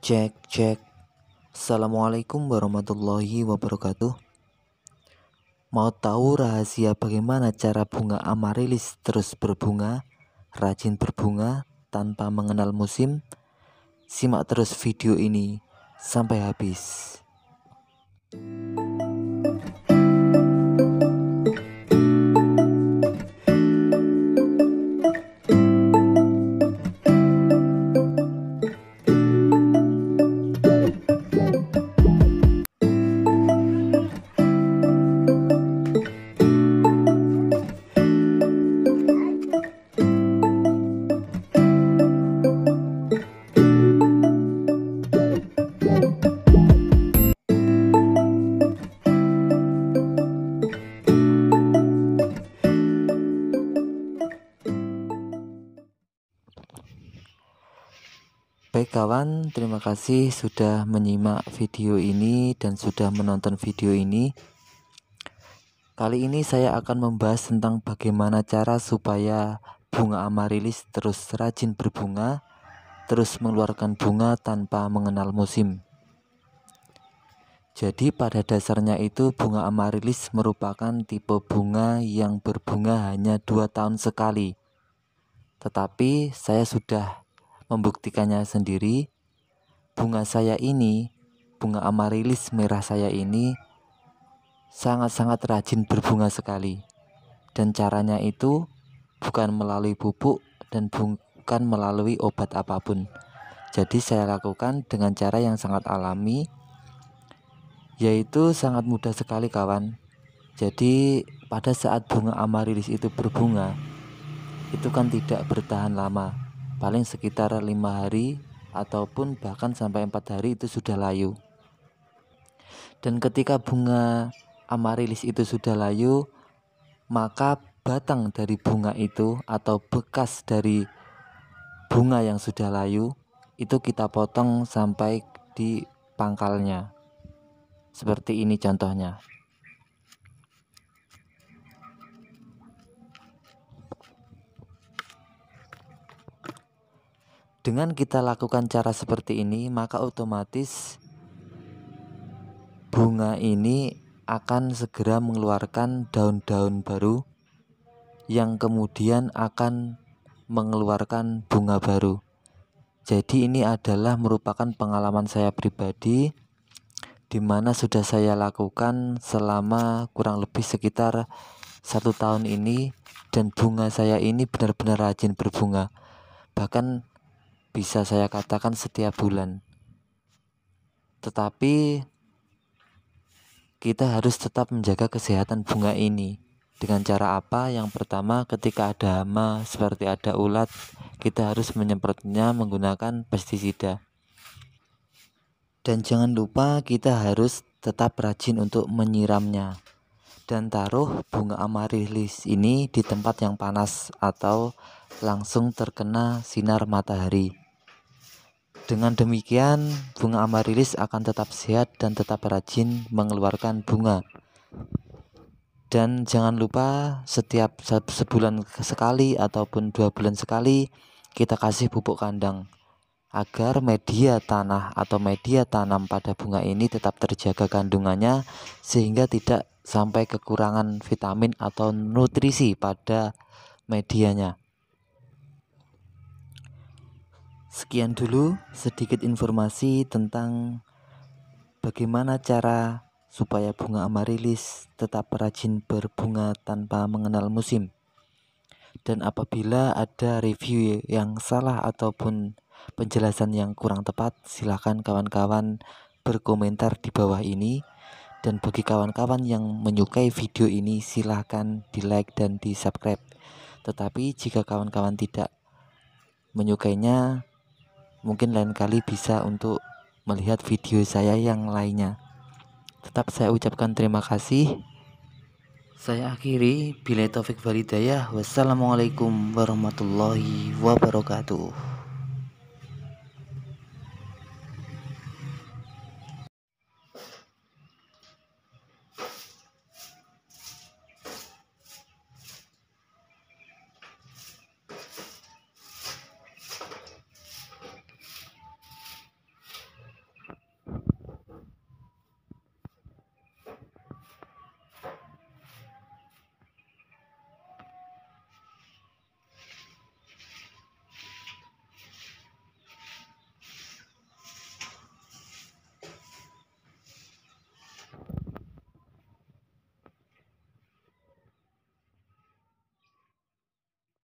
Cek, cek. Assalamualaikum warahmatullahi wabarakatuh. Mau tahu rahasia bagaimana cara bunga amarilis terus berbunga, rajin berbunga tanpa mengenal musim? Simak terus video ini sampai habis. Baik kawan, terima kasih sudah menyimak video ini dan sudah menonton video ini. Kali ini saya akan membahas tentang bagaimana cara supaya bunga amarilis terus rajin berbunga, terus mengeluarkan bunga tanpa mengenal musim. Jadi pada dasarnya itu bunga amarilis merupakan tipe bunga yang berbunga hanya dua tahun sekali. Tetapi saya sudah membuktikannya sendiri. Bunga saya ini, bunga amarilis merah saya ini sangat-sangat rajin berbunga sekali. Dan caranya itu bukan melalui pupuk dan bukan melalui obat apapun. Jadi saya lakukan dengan cara yang sangat alami yaitu sangat mudah sekali kawan. Jadi pada saat bunga amarilis itu berbunga itu kan tidak bertahan lama paling sekitar lima hari ataupun bahkan sampai empat hari itu sudah layu dan ketika bunga amarilis itu sudah layu maka batang dari bunga itu atau bekas dari bunga yang sudah layu itu kita potong sampai di pangkalnya seperti ini contohnya Dengan kita lakukan cara seperti ini, maka otomatis bunga ini akan segera mengeluarkan daun-daun baru yang kemudian akan mengeluarkan bunga baru. Jadi ini adalah merupakan pengalaman saya pribadi di mana sudah saya lakukan selama kurang lebih sekitar satu tahun ini dan bunga saya ini benar-benar rajin berbunga. Bahkan bisa saya katakan setiap bulan. Tetapi kita harus tetap menjaga kesehatan bunga ini. Dengan cara apa? Yang pertama, ketika ada hama seperti ada ulat, kita harus menyemprotnya menggunakan pestisida. Dan jangan lupa kita harus tetap rajin untuk menyiramnya. Dan taruh bunga amarilis ini di tempat yang panas atau langsung terkena sinar matahari. Dengan demikian, bunga amarilis akan tetap sehat dan tetap rajin mengeluarkan bunga. Dan jangan lupa setiap sebulan sekali ataupun dua bulan sekali kita kasih pupuk kandang agar media tanah atau media tanam pada bunga ini tetap terjaga kandungannya sehingga tidak sampai kekurangan vitamin atau nutrisi pada medianya. Sekian dulu sedikit informasi tentang bagaimana cara supaya bunga amarilis tetap rajin berbunga tanpa mengenal musim. Dan apabila ada review yang salah ataupun penjelasan yang kurang tepat, silahkan kawan-kawan berkomentar di bawah ini. Dan bagi kawan-kawan yang menyukai video ini, silahkan di like dan di subscribe. Tetapi jika kawan-kawan tidak menyukainya, Mungkin lain kali bisa untuk melihat video saya yang lainnya. Tetap saya ucapkan terima kasih. Saya akhiri, bila taufik walidayah, wassalamualaikum warahmatullahi wabarakatuh.